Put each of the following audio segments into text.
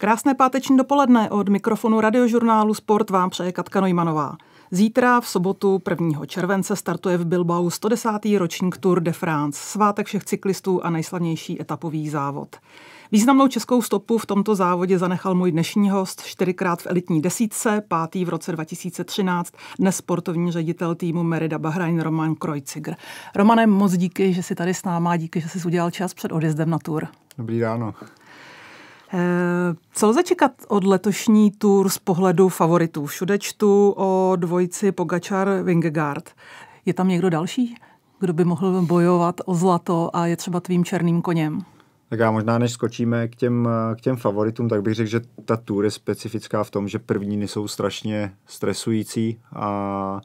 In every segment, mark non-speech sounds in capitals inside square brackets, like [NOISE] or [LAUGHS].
Krásné páteční dopoledne od mikrofonu radiožurnálu Sport vám přeje Katka Nojmanová. Zítra v sobotu 1. července startuje v Bilbao 110. ročník Tour de France, svátek všech cyklistů a nejslavnější etapový závod. Významnou českou stopu v tomto závodě zanechal můj dnešní host, čtyřikrát v elitní desítce, pátý v roce 2013, dnes sportovní ředitel týmu Merida Bahrain Roman Krojcigr. Romane, moc díky, že jsi tady s náma, díky, že jsi udělal čas před odjezdem na tour. Dobrý ráno. Eh, co lze čekat od letošní tour z pohledu favoritů? Všude čtu o dvojici Pogačar Vingegaard. Je tam někdo další, kdo by mohl bojovat o zlato a je třeba tvým černým koněm? Tak já možná, než skočíme k těm, eh, k těm favoritům, tak bych řekl, že ta tour je specifická v tom, že první jsou strašně stresující a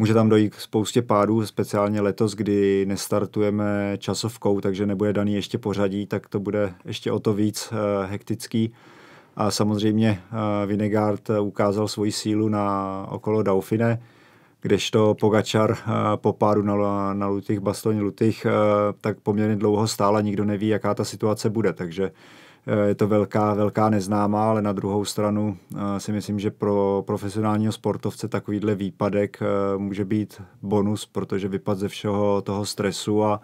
Může tam dojít k spoustě pádů, speciálně letos, kdy nestartujeme časovkou, takže nebude daný ještě pořadí, tak to bude ještě o to víc eh, hektický. A samozřejmě eh, Vinegard eh, ukázal svoji sílu na okolo Dauphine, kdežto Pogačar po pádu na, na Lutých, Bastoň Lutých, tak poměrně dlouho stála, nikdo neví, jaká ta situace bude, takže je to velká, velká neznámá, ale na druhou stranu eh, si myslím, že pro profesionálního sportovce takovýhle výpadek eh, může být bonus, protože vypad ze všeho toho stresu a,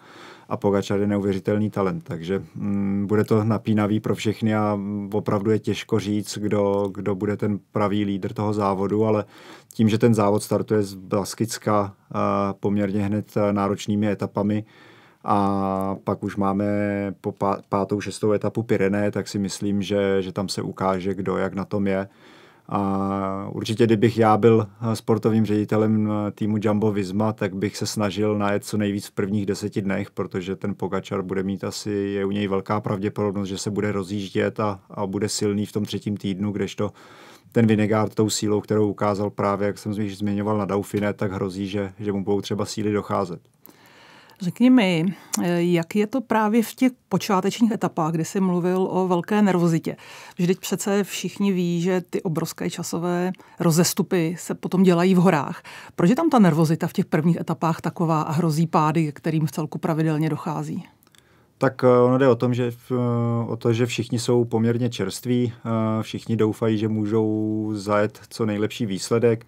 a Pogačar je neuvěřitelný talent, takže mm, bude to napínavý pro všechny a opravdu je těžko říct, kdo, kdo bude ten pravý lídr toho závodu, ale tím, že ten závod startuje z Baskicka eh, poměrně hned náročnými etapami, a pak už máme po pátou, šestou etapu Pirené, tak si myslím, že, že tam se ukáže, kdo jak na tom je. A určitě, kdybych já byl sportovním ředitelem týmu Jumbo Visma, tak bych se snažil najet co nejvíc v prvních deseti dnech, protože ten Pogačar bude mít asi, je u něj velká pravděpodobnost, že se bude rozjíždět a, a bude silný v tom třetím týdnu, kdežto ten Vinegard tou sílou, kterou ukázal právě, jak jsem zmiňoval na Dauphine, tak hrozí, že, že mu budou třeba síly docházet. Řekni mi, eh, jak je to právě v těch počátečních etapách, kdy jsi mluvil o velké nervozitě. Vždyť přece všichni ví, že ty obrovské časové rozestupy se potom dělají v horách. Proč je tam ta nervozita v těch prvních etapách taková a hrozí pády, kterým v celku pravidelně dochází? Tak eh, ono jde o, tom, že, eh, o to, že všichni jsou poměrně čerství, všichni doufají, že můžou zajet co nejlepší výsledek.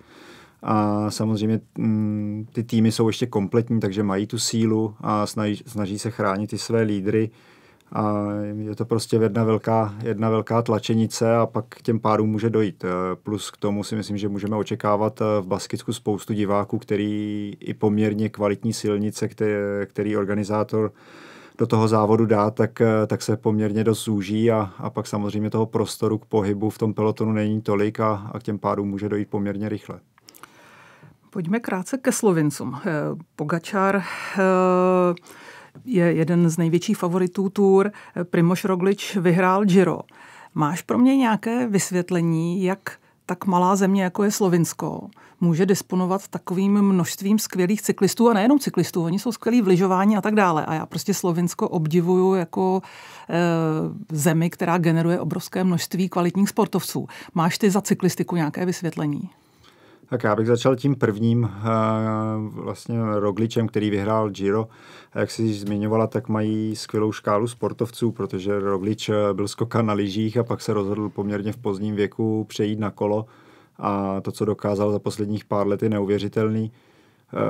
A samozřejmě mm, ty týmy jsou ještě kompletní, takže mají tu sílu a snaží, snaží se chránit ty své lídry. A je to prostě jedna velká, jedna velká tlačenice a pak k těm párům může dojít. E, plus k tomu si myslím, že můžeme očekávat e, v Baskicku spoustu diváků, který i poměrně kvalitní silnice, který organizátor do toho závodu dá, tak, e, tak se poměrně dost zúží a, a pak samozřejmě toho prostoru k pohybu v tom pelotonu není tolik a, a k těm párům může dojít poměrně rychle. Pojďme krátce ke Slovincům. Eh, Pogačar eh, je jeden z největších favoritů Tour. Primoš Roglič vyhrál Giro. Máš pro mě nějaké vysvětlení, jak tak malá země, jako je Slovinsko, může disponovat takovým množstvím skvělých cyklistů a nejenom cyklistů, oni jsou skvělí v lyžování a tak dále. A já prostě Slovinsko obdivuju jako e, zemi, která generuje obrovské množství kvalitních sportovců. Máš ty za cyklistiku nějaké vysvětlení? Tak já bych začal tím prvním eh, vlastně Rogličem, který vyhrál Giro. Jak jsi zmiňovala, tak mají skvělou škálu sportovců, protože Roglič eh, byl skokan na lyžích a pak se rozhodl poměrně v pozdním věku přejít na kolo a to, co dokázal za posledních pár let, je neuvěřitelný.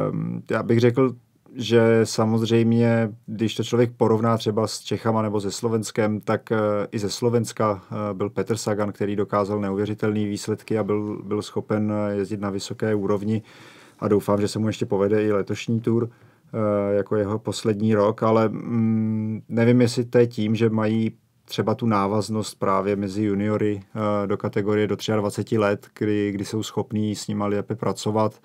Ehm, já bych řekl že samozřejmě, když to člověk porovná třeba s Čechama nebo se Slovenskem, tak eh, i ze Slovenska eh, byl Petr Sagan, který dokázal neuvěřitelné výsledky a byl, byl schopen eh, jezdit na vysoké úrovni a doufám, že se mu ještě povede i letošní tour jako jeho poslední rok, ale mm, nevím, jestli to je tím, že mají třeba tu návaznost právě mezi juniory do kategorie do 23 let, kdy, kdy jsou schopní s nimi lépe pracovat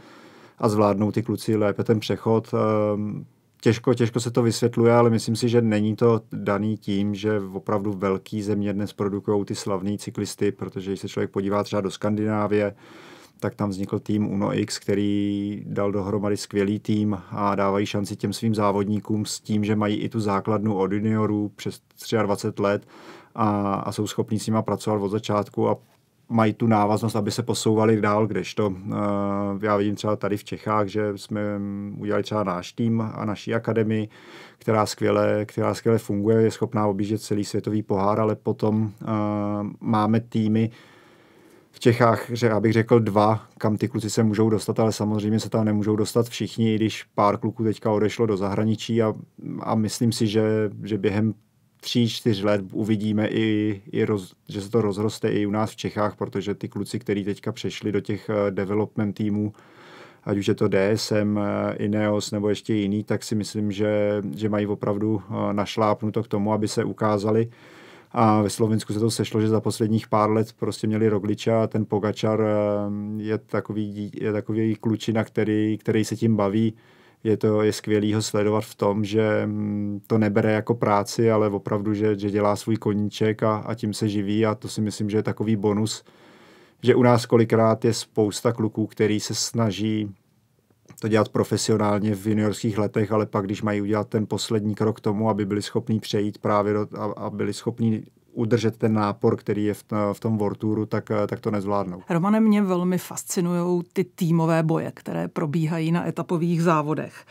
a zvládnou ty kluci lépe ten přechod. Ehm, těžko, těžko se to vysvětluje, ale myslím si, že není to daný tím, že opravdu velký země dnes produkují ty slavní cyklisty, protože když se člověk podívá třeba do Skandinávie, tak tam vznikl tým Uno X, který dal dohromady skvělý tým a dávají šanci těm svým závodníkům s tím, že mají i tu základnu od juniorů přes 23 let a, a jsou schopní s nima pracovat od začátku a mají tu návaznost, aby se posouvali dál, kdežto uh, já vidím třeba tady v Čechách, že jsme mm, udělali třeba náš tým a naší akademii, která skvěle, která skvěle funguje, je schopná objíždět celý světový pohár, ale potom uh, máme týmy, v Čechách, že já bych řekl dva, kam ty kluci se můžou dostat, ale samozřejmě se tam nemůžou dostat všichni, i když pár kluků teďka odešlo do zahraničí a, a myslím si, že, že během tří, čtyř let uvidíme i, i roz, že se to rozroste i u nás v Čechách, protože ty kluci, který teďka přešli do těch eh, development týmů, ať už je to DSM, eh, Ineos nebo ještě jiný, tak si myslím, že, že mají opravdu eh, našlápnuto k tomu, aby se ukázali. A ve Slovensku se to sešlo, že za posledních pár let prostě měli Rogliča a ten Pogačar je takový, je takový klučina, který, který se tím baví je to je skvělý ho sledovat v tom, že mm, to nebere jako práci, ale opravdu, že, že dělá svůj koníček a, a tím se živí a to si myslím, že je takový bonus, že u nás kolikrát je spousta kluků, který se snaží to dělat profesionálně v juniorských letech, ale pak, když mají udělat ten poslední krok k tomu, aby byli schopní přejít právě do, a, a byli schopní udržet ten nápor, který je v, v tom Vorturu, tak, tak to nezvládnou. Romane, mě velmi fascinují ty týmové boje, které probíhají na etapových závodech.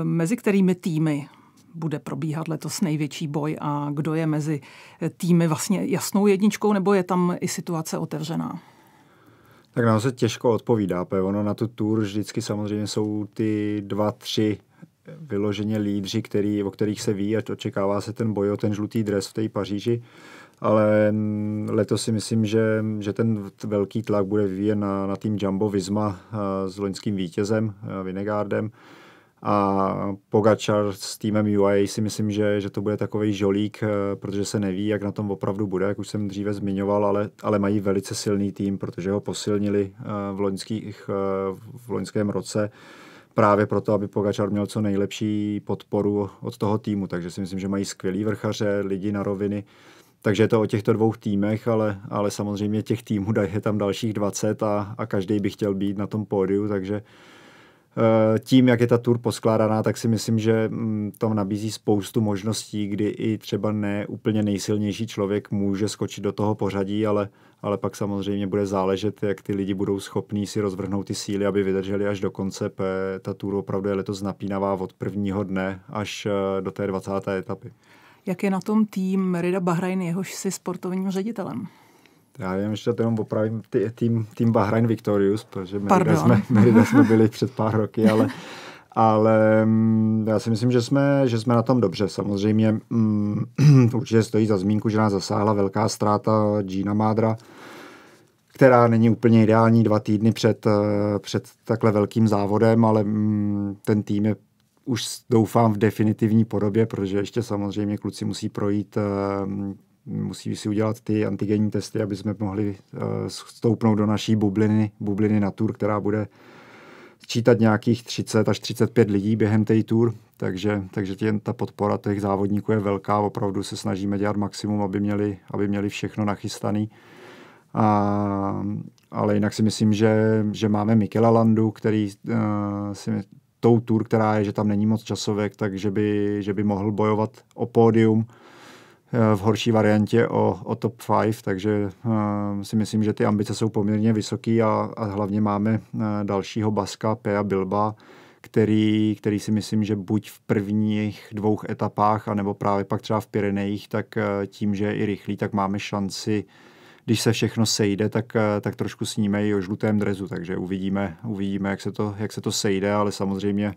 E, mezi kterými týmy bude probíhat letos největší boj a kdo je mezi týmy vlastně jasnou jedničkou, nebo je tam i situace otevřená? Tak nám se těžko odpovídá, ono na tu tour vždycky samozřejmě jsou ty dva, tři vyloženě lídři, který, o kterých se ví, ať očekává se ten boj o ten žlutý dres v té Paříži, ale mm, letos si myslím, že, že ten velký tlak bude vyvíjen na, na tým Jumbo Visma eh, s loňským vítězem eh, Vinegardem a Pogačar s týmem UAE si myslím, že, že to bude takový žolík, eh, protože se neví, jak na tom opravdu bude, jak už jsem dříve zmiňoval, ale, ale mají velice silný tým, protože ho posilnili v, loňských, v loňském roce právě proto, aby Pogačar měl co nejlepší podporu od toho týmu. Takže si myslím, že mají skvělý vrchaře, lidi na roviny. Takže je to o těchto dvou týmech, ale, ale samozřejmě těch týmů je tam dalších 20 a, a každý by chtěl být na tom pódiu, takže uh, Eh, tím, jak je ta tour poskládaná, tak si myslím, že mm, tam nabízí spoustu možností, kdy i třeba ne úplně nejsilnější člověk může skočit do toho pořadí, ale, ale pak samozřejmě bude záležet, jak ty lidi budou schopní si rozvrhnout ty síly, aby vydrželi až do konce. Ta tour opravdu je letos napínavá od prvního dne až eh, do té 20. etapy. Jak je na tom tým Rida Bahrain, jehož si sportovním ředitelem? Já vím, že to jenom opravím tý, tým, tým Bahrain Victorious, protože Merida jsme, [LAUGHS] Merida jsme byli před pár roky, ale, ale mm, já si myslím, že jsme, že jsme na tom dobře. Samozřejmě mm, [CLEARS THROAT] určitě stojí za zmínku, že nás zasáhla velká ztráta Gina Mádra, která není úplně ideální dva týdny před, eh, před takhle velkým závodem, ale mm, ten tým je už doufám v definitivní podobě, protože ještě samozřejmě kluci musí projít eh, musí si udělat ty antigenní testy, aby jsme mohli vstoupnout eh, do naší bubliny, bubliny na tour, která bude čítat nějakých 30 až 35 lidí během té tour, takže, takže tě, ta podpora těch závodníků je velká, opravdu se snažíme dělat maximum, aby měli, aby měli všechno nachystané. A, ale jinak si myslím, že, že máme Mikela Landu, který uh, si tou tour, která je, že tam není moc časovek, takže by, že by mohl bojovat o pódium v horší variantě o, o top 5, takže eh, si myslím, že ty ambice jsou poměrně vysoký a, a hlavně máme eh, dalšího Baska, Pea Bilba, který, který si myslím, že buď v prvních dvou etapách, anebo právě pak třeba v Pirenejích, tak eh, tím, že je i rychlý, tak máme šanci když se všechno sejde, tak, tak trošku sníme i o žlutém drezu, takže uvidíme, uvidíme jak, se to, jak se to sejde, ale samozřejmě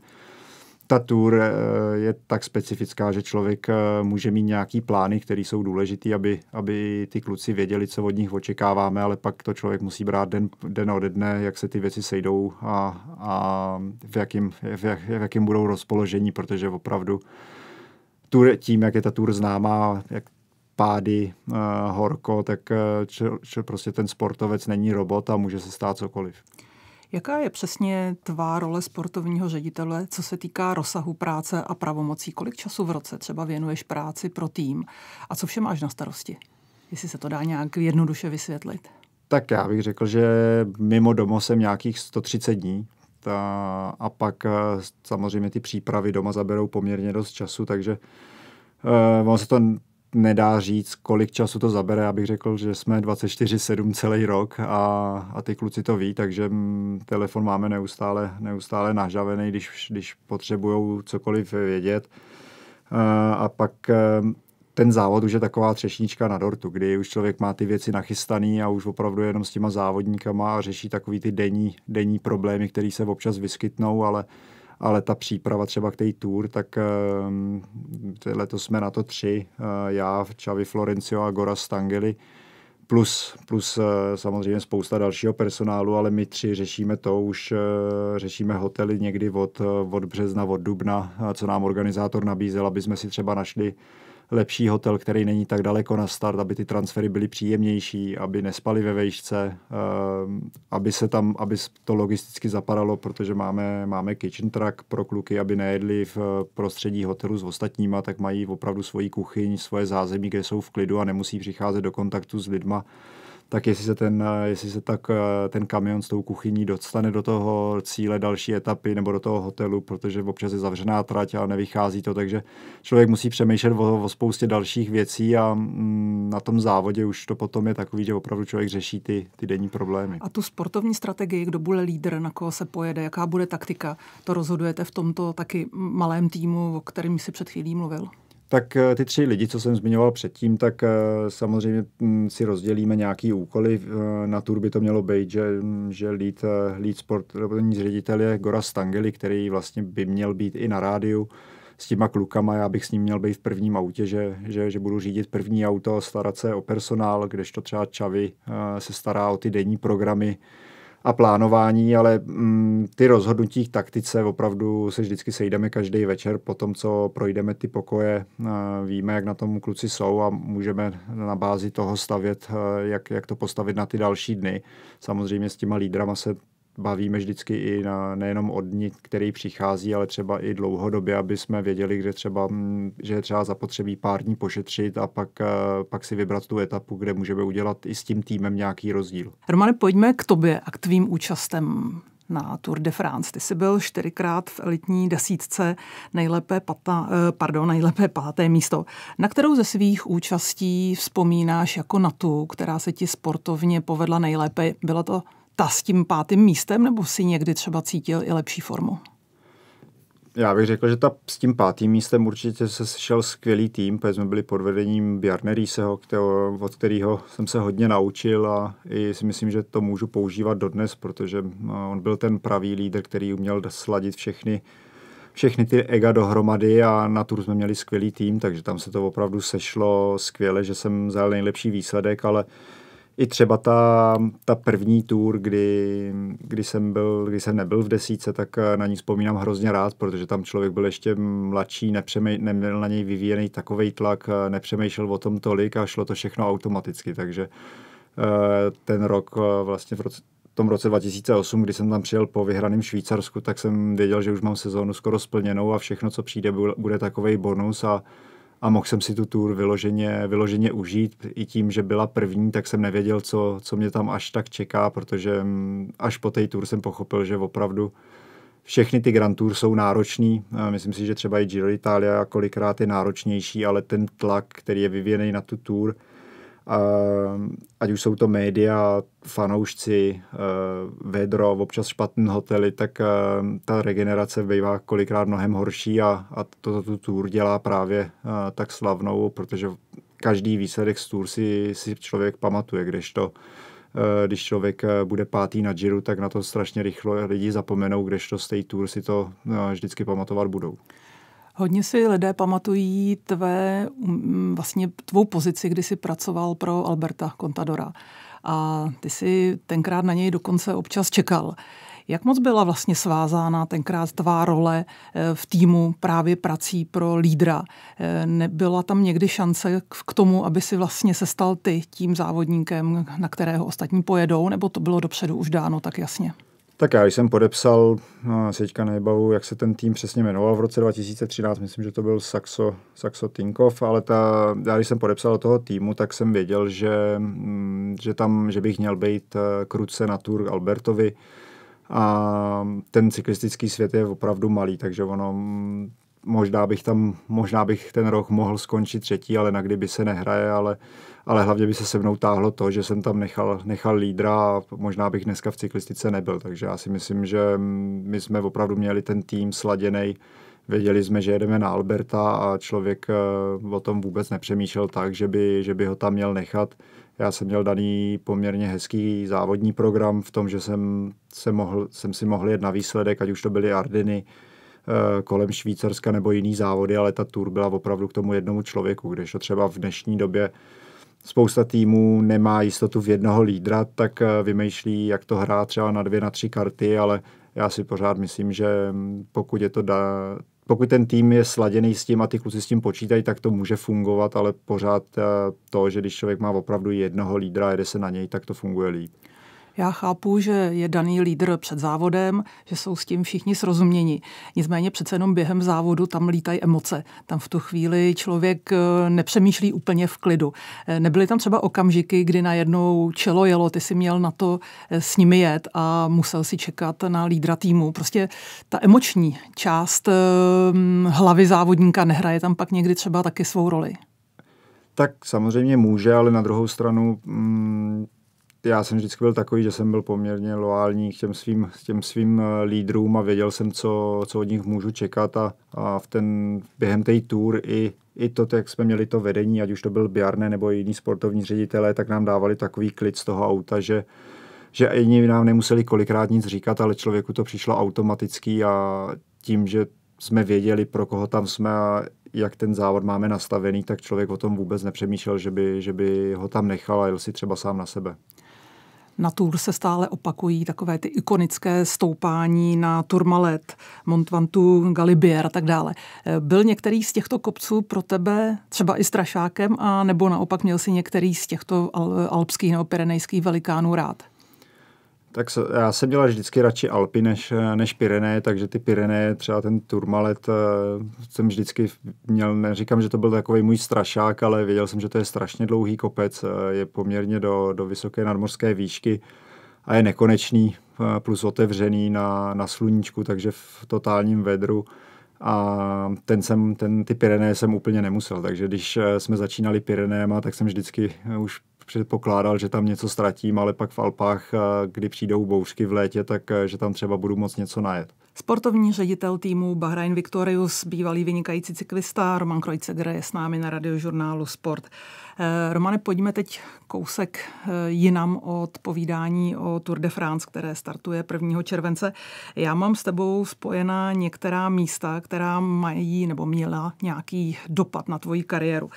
ta tour eh, je tak specifická, že člověk eh, může mít nějaký plány, které jsou důležité, aby, aby ty kluci věděli, co od nich očekáváme, ale pak to člověk musí brát den, den ode dne, jak se ty věci sejdou a, a v, jakým, v, jak, v jakým budou rozpoložení, protože opravdu tour, tím, jak je ta tour známá, jak pády, uh, horko, tak č, č, prostě ten sportovec není robot a může se stát cokoliv. Jaká je přesně tvá role sportovního ředitele, co se týká rozsahu práce a pravomocí? Kolik času v roce třeba věnuješ práci pro tým a co vše máš na starosti? Jestli se to dá nějak jednoduše vysvětlit. Tak já bych řekl, že mimo domo jsem nějakých 130 dní a, a pak eh, samozřejmě ty přípravy doma zaberou poměrně dost času, takže Uh, ono se to nedá říct, kolik času to zabere. Abych řekl, že jsme 24-7 celý rok a, a ty kluci to ví, takže mm, telefon máme neustále, neustále nažavený, když, když potřebují cokoliv vědět. A pak ehm, ten závod už je taková třešnička na dortu, kdy už člověk má ty věci nachystaný a už opravdu jenom s těma závodníkama a řeší takový ty denní, denní problémy, které se občas vyskytnou, ale uh, ale ta příprava třeba k té tour, tak ehm, letos jsme na to tři, eh, já, Čavi Florencio a Gora Stangeli, plus, plus eh, samozřejmě spousta dalšího personálu, ale my tři řešíme to už, eh, řešíme hotely někdy od, od března, od dubna, co nám organizátor nabízel, aby jsme si třeba našli lepší hotel, který není tak daleko na start, aby ty transfery byly příjemnější, aby nespali ve vejšce, ehm, aby se tam, aby to logisticky zapadalo, protože máme, máme kitchen truck pro kluky, aby nejedli v eh, prostředí hotelu s ostatníma, tak mají opravdu svoji kuchyň, svoje zázemí, kde jsou v klidu a nemusí přicházet do kontaktu s lidma, tak jestli se, ten, eh, jestli se tak eh, ten kamion s tou kuchyní dostane do toho cíle další etapy nebo do toho hotelu, protože občas je zavřená trať a nevychází to, takže člověk musí přemýšlet o, o spoustě dalších věcí a mm, na tom závodě už to potom je takový, že opravdu člověk řeší ty, ty denní problémy. A tu sportovní strategii, kdo bude lídr, na koho se pojede, jaká bude taktika, to rozhodujete v tomto taky malém týmu, o kterém si před chvílí mluvil. Tak eh, ty tři lidi, co jsem zmiňoval předtím, tak eh, samozřejmě mm, si rozdělíme nějaký úkoly. Eh, na tur by to mělo být, že, mm, že lead, lead sportovní ředitel je Gora Stangeli, který vlastně by měl být i na rádiu s těma klukama. Já bych s ním měl být v prvním autě, že, že, že budu řídit první auto, starat se o personál, kdežto třeba Čavy se stará o ty denní programy a plánování, ale mm, ty rozhodnutí k taktice opravdu se vždycky sejdeme každý večer po tom, co projdeme ty pokoje, víme, jak na tom kluci jsou a můžeme na bázi toho stavět, eh, jak, jak to postavit na ty další dny. Samozřejmě s těma lídrama se bavíme vždycky i na, nejenom od dní, který přichází, ale třeba i dlouhodobě, aby jsme věděli, kde třeba, mm, že je třeba zapotřebí pár dní pošetřit a pak, eh, pak si vybrat tu etapu, kde můžeme udělat i s tím týmem nějaký rozdíl. Romane, pojďme k tobě a k tvým účastem na Tour de France. Ty jsi byl čtyřikrát v elitní desítce nejlépe, pata, eh, pardon, nejlépe páté místo. Na kterou ze svých účastí vzpomínáš jako na tu, která se ti sportovně povedla nejlépe? Byla to ta s tím pátým místem, nebo si někdy třeba cítil i lepší formu? Já bych řekl, že ta s tím pátým místem určitě se sešel skvělý tým, protože jsme byli pod vedením Bjarne Rýseho, kterého, od kterého jsem se hodně naučil a i si myslím, že to můžu používat dodnes, protože eh, on byl ten pravý lídr, který uměl sladit všechny všechny ty ega dohromady a na tur jsme měli skvělý tým, takže tam se to opravdu sešlo skvěle, že jsem zajel nejlepší výsledek, ale uh, i třeba ta, ta první tour, kdy, kdy, jsem byl, kdy jsem nebyl v desíce, tak eh, na ní vzpomínám hrozně rád, protože tam člověk byl ještě mladší, nepřemej, neměl na něj vyvíjený takový tlak, eh, nepřemýšlel o tom tolik a šlo to všechno automaticky, takže eh, ten rok vlastně v roce, tom roce 2008, kdy jsem tam přijel po vyhraném Švýcarsku, tak jsem věděl, že už mám sezónu skoro splněnou a všechno, co přijde, bude takový bonus a a mohl jsem si tu tour vyloženě, vyloženě užít. I tím, že byla první, tak jsem nevěděl, co, co mě tam až tak čeká, protože mm, až po té tour jsem pochopil, že opravdu všechny ty Grand Tour jsou náročný. Myslím si, že třeba i Giro Italia kolikrát je náročnější, ale ten tlak, který je vyvíjený na tu tour, Eh, ať už jsou to média, fanoušci, eh, vedro, občas špatné hotely, tak eh, ta regenerace bývá kolikrát mnohem horší a, a to tu tour dělá právě tak slavnou, protože každý výsledek z tour si, si člověk pamatuje, kdežto když člověk bude pátý na Giro, tak na to strašně rychlo lidi zapomenou, kdežto z té tour si to vždycky pamatovat budou. Hodně si lidé pamatují tvé, um, vlastně tvou pozici, kdy jsi pracoval pro Alberta Contadora. A ty si tenkrát na něj dokonce občas čekal. Jak moc byla vlastně svázána tenkrát tvá role eh, v týmu právě prací pro lídra? Eh, nebyla tam někdy šance k tomu, aby si vlastně se stal ty tím závodníkem, na kterého ostatní pojedou, nebo to bylo dopředu už dáno tak jasně? Tak já jsem podepsal, no, teďka jak se ten tým přesně jmenoval v roce 2013, myslím, že to byl Saxo, Saxo Tinkov, ale ta, já když jsem podepsal do toho týmu, tak jsem věděl, že, mm, že tam, že bych měl být eh, kruce na Tour Albertovi a ten cyklistický svět je opravdu malý, takže ono mm, možná bych tam, možná bych ten rok mohl skončit třetí, ale na kdyby se nehraje, ale ale hlavně by se se mnou táhlo to, že jsem tam nechal, nechal lídra a možná bych dneska v cyklistice nebyl. Takže já si myslím, že my jsme opravdu měli ten tým sladěný. Věděli jsme, že jedeme na Alberta a člověk eh, o tom vůbec nepřemýšlel tak, že by, že by ho tam měl nechat. Já jsem měl daný poměrně hezký závodní program v tom, že jsem, se mohl, jsem si mohl jet na výsledek, ať už to byly Ardeny, eh, kolem Švýcarska nebo jiný závody, ale ta tour byla opravdu k tomu jednomu člověku, kdežto třeba v dnešní době spousta týmů nemá jistotu v jednoho lídra, tak eh, vymýšlí, jak to hrát třeba na dvě, na tři karty, ale já si pořád myslím, že mm, pokud je to dá, pokud ten tým je sladěný s tím a ty kluci s tím počítají, tak to může fungovat, ale pořád eh, to, že když člověk má opravdu jednoho lídra a jede se na něj, tak to funguje líp. Já chápu, že je daný lídr před závodem, že jsou s tím všichni srozuměni. Nicméně přece jenom během závodu tam lítají emoce. Tam v tu chvíli člověk eh, nepřemýšlí úplně v klidu. Eh, nebyly tam třeba okamžiky, kdy najednou čelo jelo, ty si měl na to eh, s nimi jet a musel si čekat na lídra týmu. Prostě ta emoční část ehm, hlavy závodníka nehraje tam pak někdy třeba taky svou roli. Tak samozřejmě může, ale na druhou stranu mm, já jsem vždycky byl takový, že jsem byl poměrně loální k těm svým, těm svým eh, lídrům a věděl jsem, co, co od nich můžu čekat a, a v ten, během té tour i, i to, jak jsme měli to vedení, ať už to byl Bjarne nebo jiní sportovní ředitelé, tak nám dávali takový klid z toho auta, že, že ani nám nemuseli kolikrát nic říkat, ale člověku to přišlo automaticky a tím, že jsme věděli, pro koho tam jsme a jak ten závod máme nastavený, tak člověk o tom vůbec nepřemýšlel, že by, že by ho tam nechal a jel si třeba sám na sebe. Na Tour se stále opakují takové ty ikonické stoupání na Tourmalet, Mont Ventoux, Galibier a tak dále. Eh, byl některý z těchto kopců pro tebe třeba i strašákem a nebo naopak měl si některý z těchto alpských nebo pirenejských velikánů rád? Tak já jsem dělal vždycky radši Alpy než, než Pyreneje, takže ty Pyreneje, třeba ten Turmalet, eh, jsem vždycky měl, neříkám, že to byl takový můj strašák, ale věděl jsem, že to je strašně dlouhý kopec, eh, je poměrně do, do vysoké nadmořské výšky a je nekonečný, eh, plus otevřený na, na sluníčku, takže v totálním vedru a ten jsem, ten, ty Pyreneje jsem úplně nemusel, takže když jsme začínali Pyrenéma, tak jsem vždycky už předpokládal, že tam něco ztratím, ale pak v Alpách, eh, kdy přijdou bouřky v létě, tak eh, že tam třeba budu moc něco najet. Sportovní ředitel týmu Bahrain Victorious, bývalý vynikající cyklista Roman Krojcegre je s námi na radiožurnálu Sport. Eh, Romane, pojďme teď kousek jinam od povídání o Tour de France, které startuje 1. července. Já mám s tebou spojená některá místa, která mají nebo měla nějaký dopad na tvoji kariéru.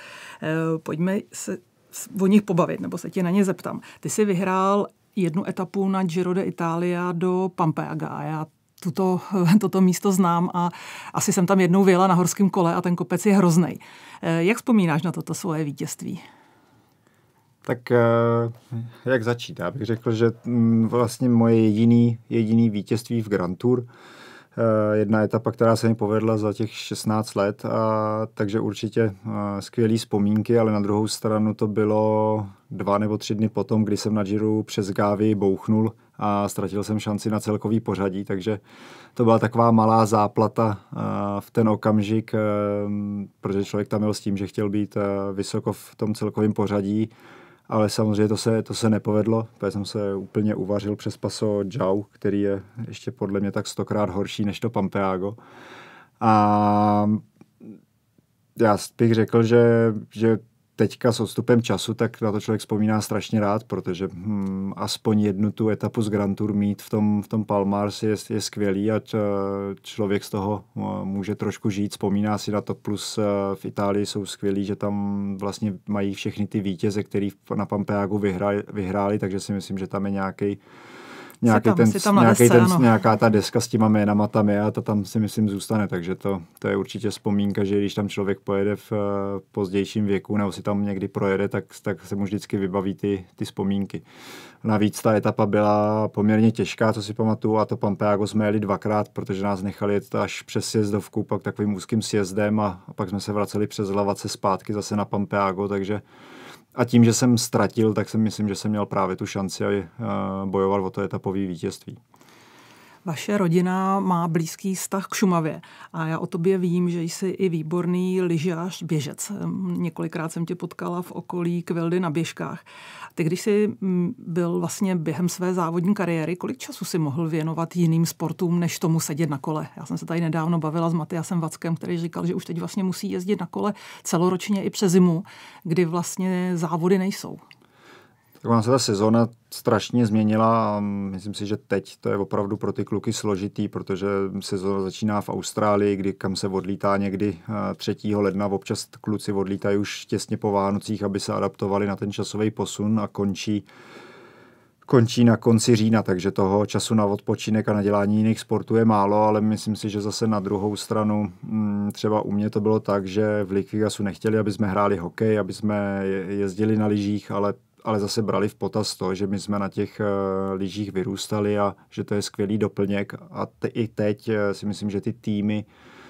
Pojďme se o nich pobavit, nebo se ti na ně zeptám. Ty jsi vyhrál jednu etapu na Giro de Italia do Pampeaga a já tuto, [LAUGHS] toto místo znám a asi jsem tam jednou vyjela na horském kole a ten kopec je hrozný. Eh, jak vzpomínáš na toto svoje vítězství? Tak eh, jak začít? Já bych řekl, že mm, vlastně moje jediný, jediný vítězství v Grand Tour Eh, jedna etapa, která se mi povedla za těch 16 let, a, takže určitě eh, skvělé vzpomínky, ale na druhou stranu to bylo dva nebo tři dny potom, kdy jsem na Giro přes Gávy bouchnul a ztratil jsem šanci na celkový pořadí, takže to byla taková malá záplata eh, v ten okamžik, protože člověk tam byl s tím, že chtěl být vysoko v tom celkovém pořadí, ale samozřejmě to se, to se nepovedlo, protože jsem se úplně uvařil přes paso Jau, který je ještě podle mě tak stokrát horší než to Pampeago. A já bych řekl, že, že teďka s odstupem času, tak na to člověk vzpomíná strašně rád, protože hmm, aspoň jednu tu etapu z Grand Tour mít v tom, v tom Palmars je, je skvělý a č, člověk z toho hm, může trošku žít, vzpomíná si na to, plus eh, v Itálii jsou skvělí, že tam vlastně mají všechny ty vítěze, který na Pampeagu vyhráli, vyhráli, takže si myslím, že tam je nějaký nějaký tam, ten, tam nějaký lese, ten, ano. nějaká ta deska s těma jménama tam je a ta tam si myslím zůstane, takže to, to je určitě vzpomínka, že když tam člověk pojede v eh, pozdějším věku nebo si tam někdy projede, tak, tak se mu vždycky vybaví ty, ty vzpomínky. Navíc ta etapa byla poměrně těžká, co si pamatuju, a to Pampeago jsme jeli dvakrát, protože nás nechali jet až přes sjezdovku, pak takovým úzkým sjezdem a, a pak jsme se vraceli přes Lavace zpátky zase na Pampeago, takže a tím, že jsem ztratil, tak si myslím, že jsem měl právě tu šanci eh, bojovat o to etapový vítězství. Vaše rodina má blízký vztah k Šumavě a já o tobě vím, že jsi i výborný lyžař, běžec. Několikrát jsem tě potkala v okolí Kveldy na běžkách. Ty, když jsi byl vlastně během své závodní kariéry, kolik času si mohl věnovat jiným sportům, než tomu sedět na kole? Já jsem se tady nedávno bavila s Matyasem Vackem, který říkal, že už teď vlastně musí jezdit na kole celoročně i přes zimu, kdy vlastně závody nejsou. Tak ona se ta sezóna strašně změnila a myslím si, že teď to je opravdu pro ty kluky složitý, protože sezóna začíná v Austrálii, kdy kam se odlítá někdy 3. Eh, ledna, občas kluci odlítají už těsně po Vánocích, aby se adaptovali na ten časový posun a končí končí na konci října, takže toho času na odpočinek a na dělání jiných sportů je málo, ale myslím si, že zase na druhou stranu, mm, třeba u mě to bylo tak, že v Likvigasu nechtěli, aby jsme hráli hokej, aby jsme jezdili na lyžích, ale ale zase brali v potaz to, že my jsme na těch uh, lyžích vyrůstali a že to je skvělý doplněk. A te, i teď uh, si myslím, že ty týmy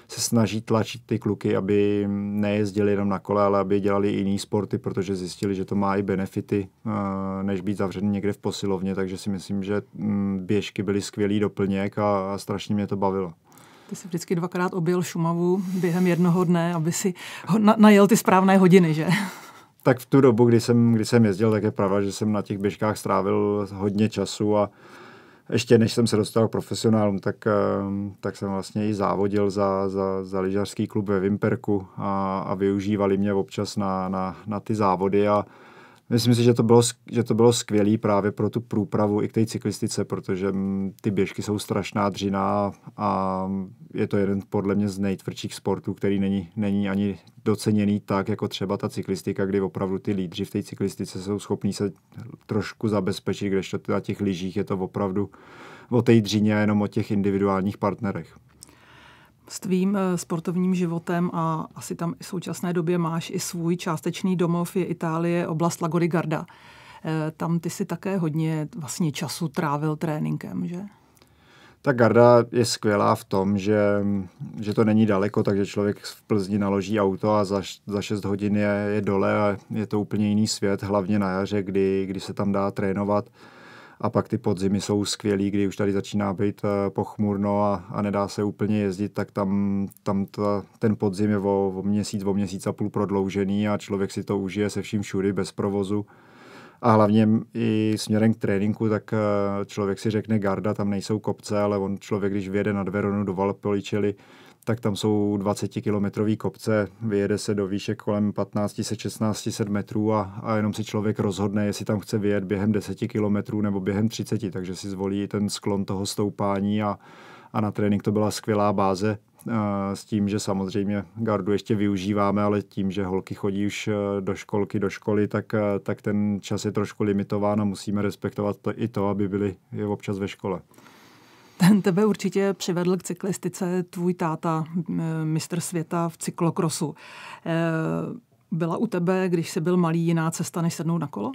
se snaží tlačit ty kluky, aby nejezdili jenom na kole, ale aby dělali i jiný sporty, protože zjistili, že to má i benefity, uh, než být zavřený někde v posilovně. Takže si myslím, že um, běžky byly skvělý doplněk a, a strašně mě to bavilo. Ty jsi vždycky dvakrát objel Šumavu během jednoho dne, aby si ho na, najel ty správné hodiny, že? tak v tu dobu, kdy jsem, kdy jsem jezdil, tak je pravda, že jsem na těch běžkách strávil hodně času a ještě než jsem se dostal k profesionálům, tak, ehm, tak jsem vlastně i závodil za, za, za lyžařský klub ve Vimperku a, a využívali mě občas na, na, na ty závody a, Myslím si, že to bylo, že to bylo skvělé právě pro tu průpravu i k té cyklistice, protože mm, ty běžky jsou strašná dřina a je to jeden podle mě z nejtvrdších sportů, který není, není ani doceněný tak, jako třeba ta cyklistika, kdy opravdu ty lídři v té cyklistice jsou schopní se trošku zabezpečit, kdežto na těch lyžích je to opravdu o té dřině a jenom o těch individuálních partnerech s tvým eh, sportovním životem a asi tam v současné době máš i svůj částečný domov, je Itálie, oblast Lagody Garda. Eh, tam ty si také hodně vlastně času trávil tréninkem, že? Ta garda je skvělá v tom, že, že to není daleko, takže člověk v Plzni naloží auto a za, za 6 hodin je, je dole a je to úplně jiný svět, hlavně na jaře, kdy, kdy se tam dá trénovat a pak ty podzimy jsou skvělý, kdy už tady začíná být eh, pochmurno a, a nedá se úplně jezdit, tak tam, tam ta, ten podzim je o, o měsíc, o měsíc a půl prodloužený a člověk si to užije se vším všudy bez provozu. A hlavně i směrem k tréninku, tak eh, člověk si řekne garda, tam nejsou kopce, ale on člověk, když vyjede na Veronu do Valpoličely, tak tam jsou 20-kilometrový kopce, vyjede se do výše kolem 16, 1600 metrů a, a jenom si člověk rozhodne, jestli tam chce vyjet během 10 kilometrů nebo během 30, takže si zvolí ten sklon toho stoupání a, a na trénink to byla skvělá báze s tím, že samozřejmě gardu ještě využíváme, ale tím, že holky chodí už e, do školky, do školy, tak, e, tak ten čas je trošku limitován a musíme respektovat to, i to, aby byli občas ve škole. Ten tebe určitě přivedl k cyklistice tvůj táta, mistr světa v cyklokrosu. E, byla u tebe, když jsi byl malý, jiná cesta, než sednout na kolo?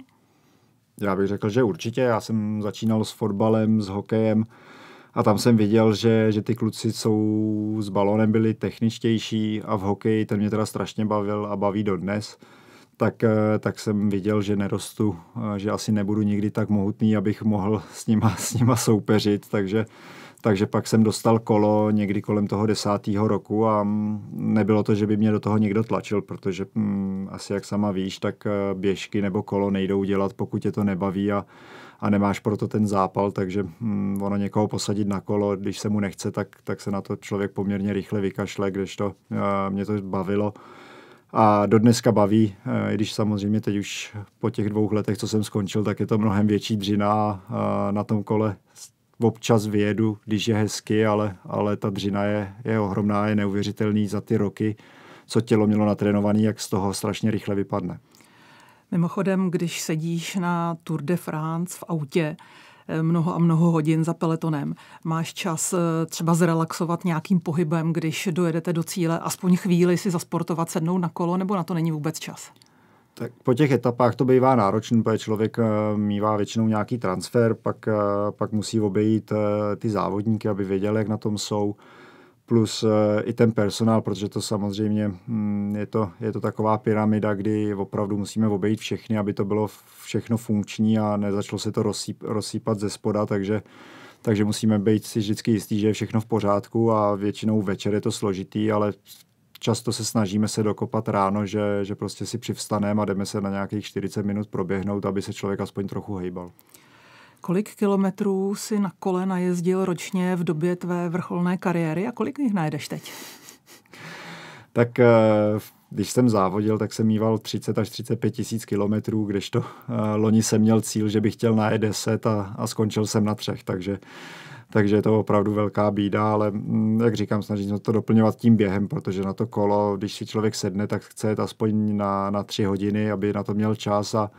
Já bych řekl, že určitě. Já jsem začínal s fotbalem, s hokejem a tam jsem viděl, že, že ty kluci jsou s balonem byli techničtější a v hokeji ten mě teda strašně bavil a baví dodnes. dnes tak, eh, tak jsem viděl, že nerostu, eh, že asi nebudu nikdy tak mohutný, abych mohl s nima, s nima soupeřit, takže, takže pak jsem dostal kolo někdy kolem toho desátého roku a mm, nebylo to, že by mě do toho někdo tlačil, protože hm, asi jak sama víš, tak eh, běžky nebo kolo nejdou dělat, pokud tě to nebaví a, a nemáš proto ten zápal, takže hm, ono někoho posadit na kolo, když se mu nechce, tak, tak se na to člověk poměrně rychle vykašle, kdežto uh, mě to bavilo a dodneska baví, eh, i když samozřejmě teď už po těch dvou letech, co jsem skončil, tak je to mnohem větší dřina a na tom kole občas vyjedu, když je hezky, ale, ale ta dřina je, je ohromná, je neuvěřitelný za ty roky, co tělo mělo natrénovaný, jak z toho strašně rychle vypadne. Mimochodem, když sedíš na Tour de France v autě, mnoho a mnoho hodin za peletonem. Máš čas eh, třeba zrelaxovat nějakým pohybem, když dojedete do cíle, aspoň chvíli si zasportovat, sednout na kolo, nebo na to není vůbec čas? Tak po těch etapách to bývá náročný, protože člověk eh, mývá většinou nějaký transfer, pak, eh, pak musí obejít ty závodníky, aby věděl, jak na tom jsou plus eh, i ten personál, protože to samozřejmě mm, je to, je to taková pyramida, kdy opravdu musíme obejít všechny, aby to bylo všechno funkční a nezačalo se to rozsýp, rozsýpat ze spoda, takže takže musíme být si vždycky jistí, že je všechno v pořádku a většinou večer je to složitý, ale často se snažíme se dokopat ráno, že, že prostě si přivstaneme a jdeme se na nějakých 40 minut proběhnout, aby se člověk aspoň trochu hejbal. Kolik kilometrů si na kole najezdil ročně v době tvé vrcholné kariéry a kolik jich najdeš teď? Tak eh, když jsem závodil, tak jsem mýval 30 až 35 tisíc kilometrů, kdežto eh, loni jsem měl cíl, že bych chtěl na E10 a, a skončil jsem na třech, takže takže je to opravdu velká bída, ale mm, jak říkám, snažím se to doplňovat tím během, protože na to kolo, když si člověk sedne, tak chce jet aspoň na, na tři hodiny, aby na to měl čas a,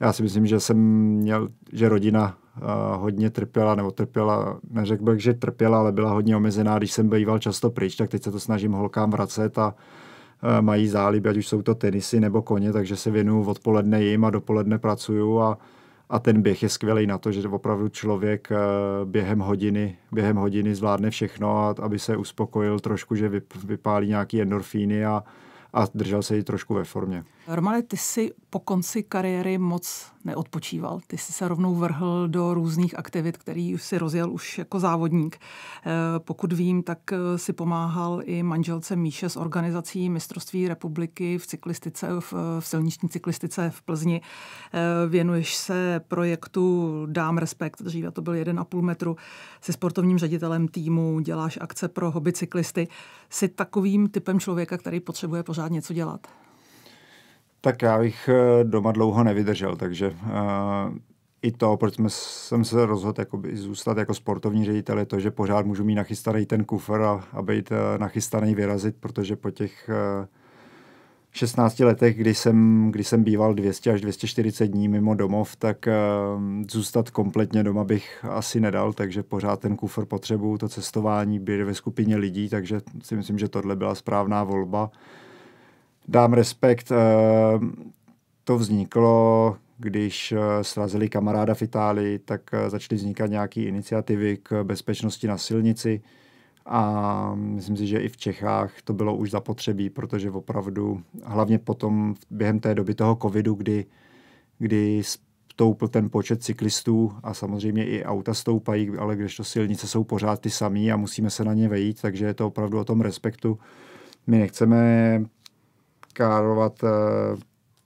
já si myslím, že jsem měl, že rodina uh, hodně trpěla, nebo trpěla, neřekl bych, že trpěla, ale byla hodně omezená, když jsem býval často pryč, tak teď se to snažím holkám vracet a uh, mají záliby, ať už jsou to tenisy nebo koně, takže se věnuju odpoledne jim a dopoledne pracuju a, a ten běh je skvělý na to, že opravdu člověk uh, během hodiny, během hodiny zvládne všechno, a, aby se uspokojil trošku, že vyp, vypálí nějaký endorfíny a, a držel se i trošku ve formě. Romane, ty si po konci kariéry moc neodpočíval. Ty jsi se rovnou vrhl do různých aktivit, který si rozjel už jako závodník. Eh, pokud vím, tak eh, si pomáhal i manželce Míše s organizací mistrovství republiky v cyklistice, v, eh, v silniční cyklistice v Plzni. Věnuješ se projektu Dám respekt, dříve to byl 1,5 metru. Se sportovním ředitelem týmu, děláš akce pro hobby cyklisty. Jsi takovým typem člověka, který potřebuje pořád něco dělat. Tak já bych eh, doma dlouho nevydržel, takže uh, i to, proč jsme, jsem se rozhodl jakoby, zůstat jako sportovní ředitel, je to, že pořád můžu mít nachystaný ten kufr a, a být uh, nachystaný vyrazit, protože po těch uh, 16 letech, kdy jsem, kdy jsem býval 200 až 240 dní mimo domov, tak uh, zůstat kompletně doma bych asi nedal, takže pořád ten kufr potřebuju, to cestování, být ve skupině lidí, takže si myslím, že tohle byla správná volba. Uh, dám respekt. Eh, to vzniklo, když eh, srazili kamaráda v Itálii, tak eh, začaly vznikat nějaké iniciativy k bezpečnosti na silnici a myslím si, že i v Čechách to bylo už zapotřebí, protože opravdu, hlavně potom během té doby toho covidu, kdy, kdy stoupl ten počet cyklistů a samozřejmě i auta stoupají, ale když to silnice jsou pořád ty samý a musíme se na ně vejít, takže je to opravdu o tom respektu. My nechceme károvat eh,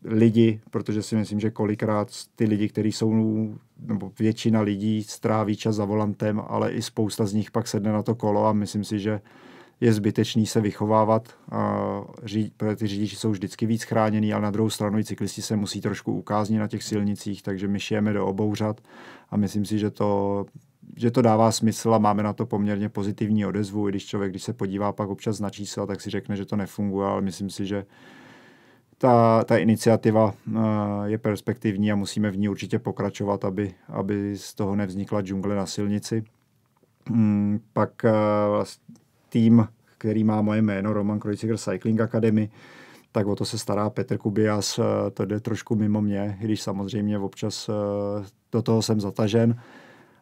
lidi, protože si myslím, že kolikrát ty lidi, kteří jsou, nebo většina lidí stráví čas za volantem, ale i spousta z nich pak sedne na to kolo a myslím si, že je zbytečný se vychovávat, uh, protože ty řidiči jsou vždycky víc chráněný, ale na druhou stranu i cyklisti se musí trošku ukáznit na těch silnicích, takže my šijeme do obou a myslím si, že to že to dává smysl a máme na to poměrně pozitivní odezvu, i když člověk, když se podívá pak občas na čísla, tak si řekne, že to nefunguje, ale myslím si, že ta, ta iniciativa eh, je perspektivní a musíme v ní určitě pokračovat, aby, aby z toho nevznikla džungle na silnici. Mm, pak eh, tým, který má moje jméno, Roman Krojciger Cycling Academy, tak o to se stará Petr Kubias, eh, to jde trošku mimo mě, když samozřejmě občas do toho jsem zatažen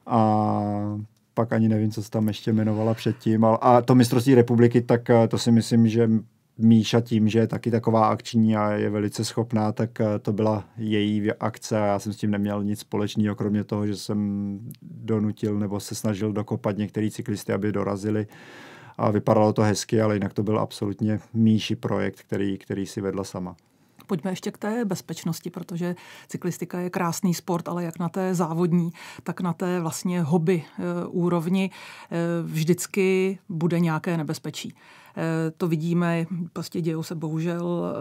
a pak ani nevím, co se tam ještě jmenovala předtím. A to mistrovství republiky, tak eh, to si myslím, že Míša tím, že je taky taková akční a je velice schopná, tak eh, to byla její akce a já jsem s tím neměl nic společného, kromě toho, že jsem donutil nebo se snažil dokopat některý cyklisty, aby dorazili a vypadalo to hezky, ale jinak to byl absolutně Míši projekt, který, který si vedla sama. Pojďme ještě k té bezpečnosti, protože cyklistika je krásný sport, ale jak na té závodní, tak na té vlastně hobby e, úrovni e, vždycky bude nějaké nebezpečí. E, to vidíme, prostě dějou se bohužel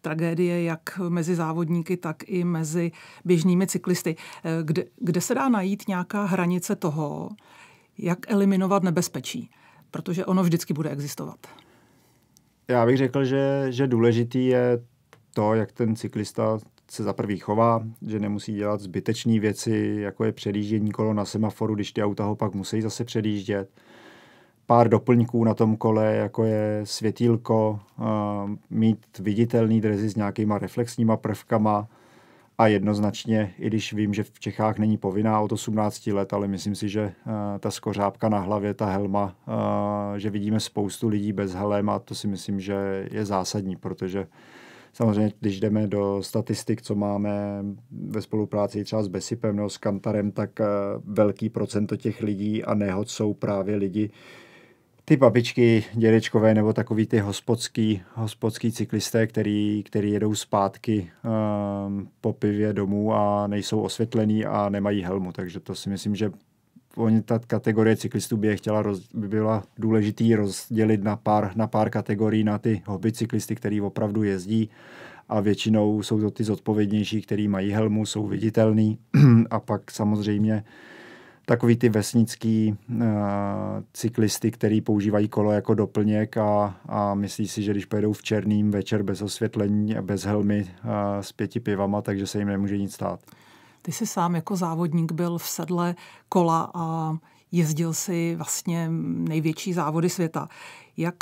tragédie jak mezi závodníky, tak i mezi běžnými cyklisty. Kde, kde se dá najít nějaká hranice toho, jak eliminovat nebezpečí? Protože ono vždycky bude existovat. Já bych řekl, že, že důležitý je to, jak ten cyklista se za prvý chová, že nemusí dělat zbytečné věci, jako je předjíždění kolo na semaforu, když ty auta ho pak musí zase předjíždět. Pár doplňků na tom kole, jako je světílko, mít viditelný drezy s nějakýma reflexníma prvkama a jednoznačně, i když vím, že v Čechách není povinná od 18 let, ale myslím si, že ta skořápka na hlavě, ta helma, že vidíme spoustu lidí bez helem a to si myslím, že je zásadní, protože Samozřejmě, když jdeme do statistik, co máme ve spolupráci třeba s Besipem nebo s Kantarem, tak eh, velký procento těch lidí a nehod jsou právě lidi, ty babičky dědečkové nebo takový ty hospodský, hospodský cyklisté, který, který jedou zpátky um, po pivě domů a nejsou osvětlený a nemají helmu. Takže to si myslím, že aspoň ta kategorie cyklistů by je chtěla roz, by byla důležitý rozdělit na pár, na pár kategorií, na ty hobby cyklisty, který opravdu jezdí a většinou jsou to ty zodpovědnější, který mají helmu, jsou viditelný [CLEARS THROAT] a pak samozřejmě takový ty vesnický uh, cyklisty, který používají kolo jako doplněk a, a myslí si, že když pojedou v černým večer bez osvětlení a bez helmy uh, s pěti pivama, takže se jim nemůže nic stát. Ty jsi sám jako závodník byl v sedle kola a jezdil si vlastně největší závody světa. Jak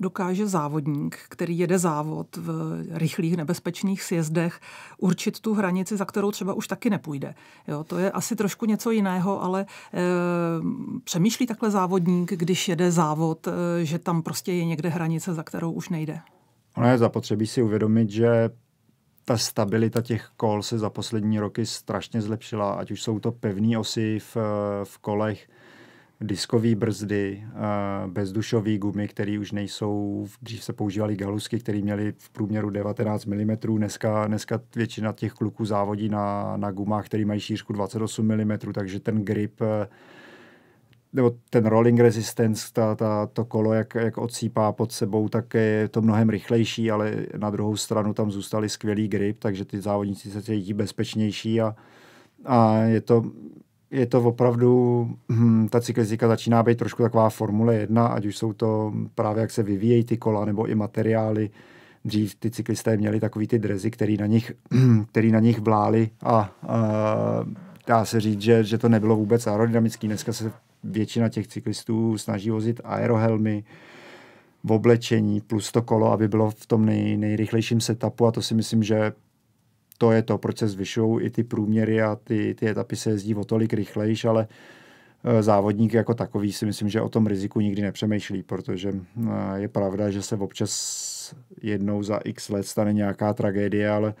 dokáže závodník, který jede závod v rychlých nebezpečných sjezdech, určit tu hranici, za kterou třeba už taky nepůjde. Jo, to je asi trošku něco jiného, ale e, přemýšlí takhle závodník, když jede závod, e, že tam prostě je někde hranice, za kterou už nejde. Ono je zapotřebí si uvědomit, že ta stabilita těch kol se za poslední roky strašně zlepšila, ať už jsou to pevné osy v, v kolech, diskové brzdy, eh, bezdušové gumy, které už nejsou, dřív se používaly galusky, které měly v průměru 19 mm, dneska, dneska většina těch kluků závodí na, na gumách, které mají šířku 28 mm, takže ten grip eh, nebo ten rolling resistance, ta, ta, to kolo, jak, jak odsýpá pod sebou, tak je to mnohem rychlejší, ale na druhou stranu tam zůstali skvělý grip, takže ty závodníci se cítí bezpečnější a, a je to je to opravdu, hm, ta cyklistika začíná být trošku taková Formule 1, ať už jsou to právě jak se vyvíjejí ty kola nebo i materiály. Dřív ty cyklisté měli takový ty drezy, který na nich, hm, který na nich vláli a, a dá se říct, že, že to nebylo vůbec aerodynamický. Dneska se většina těch cyklistů snaží vozit aerohelmy, v oblečení plus to kolo, aby bylo v tom nej, nejrychlejším setupu a to si myslím, že to je to, proč se zvyšují i ty průměry a ty, ty etapy se jezdí o tolik rychlejší, ale eh, závodník jako takový si myslím, že o tom riziku nikdy nepřemýšlí, protože eh, je pravda, že se občas jednou za x let stane nějaká tragédie, ale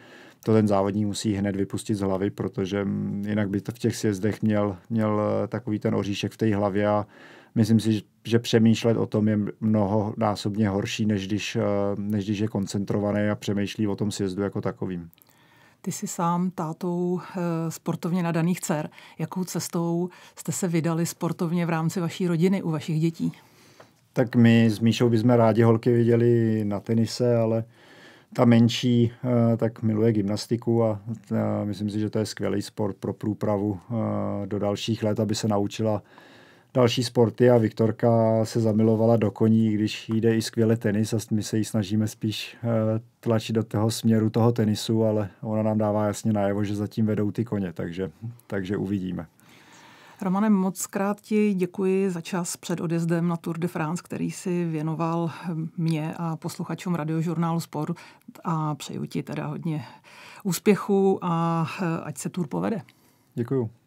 to ten závodník musí hned vypustit z hlavy, protože mm, jinak by to v těch sjezdech měl, měl eh, takový ten oříšek v té hlavě a myslím si, že přemýšlet o tom je násobně horší, než když, eh, než když je koncentrovaný a přemýšlí o tom sjezdu jako takovým. Ty jsi sám tátou eh, sportovně nadaných dcer. Jakou cestou jste se vydali sportovně v rámci vaší rodiny u vašich dětí? Tak my s Míšou bychom rádi holky viděli na tenise, ale uh, ta menší eh, tak miluje gymnastiku a eh, myslím si, že to je skvělý sport pro průpravu eh, do dalších let, aby se naučila další sporty a Viktorka se zamilovala do koní, když jde i skvěle tenis a my se ji snažíme spíš tlačit do toho směru toho tenisu, ale ona nám dává jasně najevo, že zatím vedou ty koně, takže, takže uvidíme. Romane, moc krát ti děkuji za čas před odjezdem na Tour de France, který si věnoval hm, mě a posluchačům radiožurnálu Sport a přeju ti teda hodně úspěchu a hm, ať se Tour povede. Děkuju.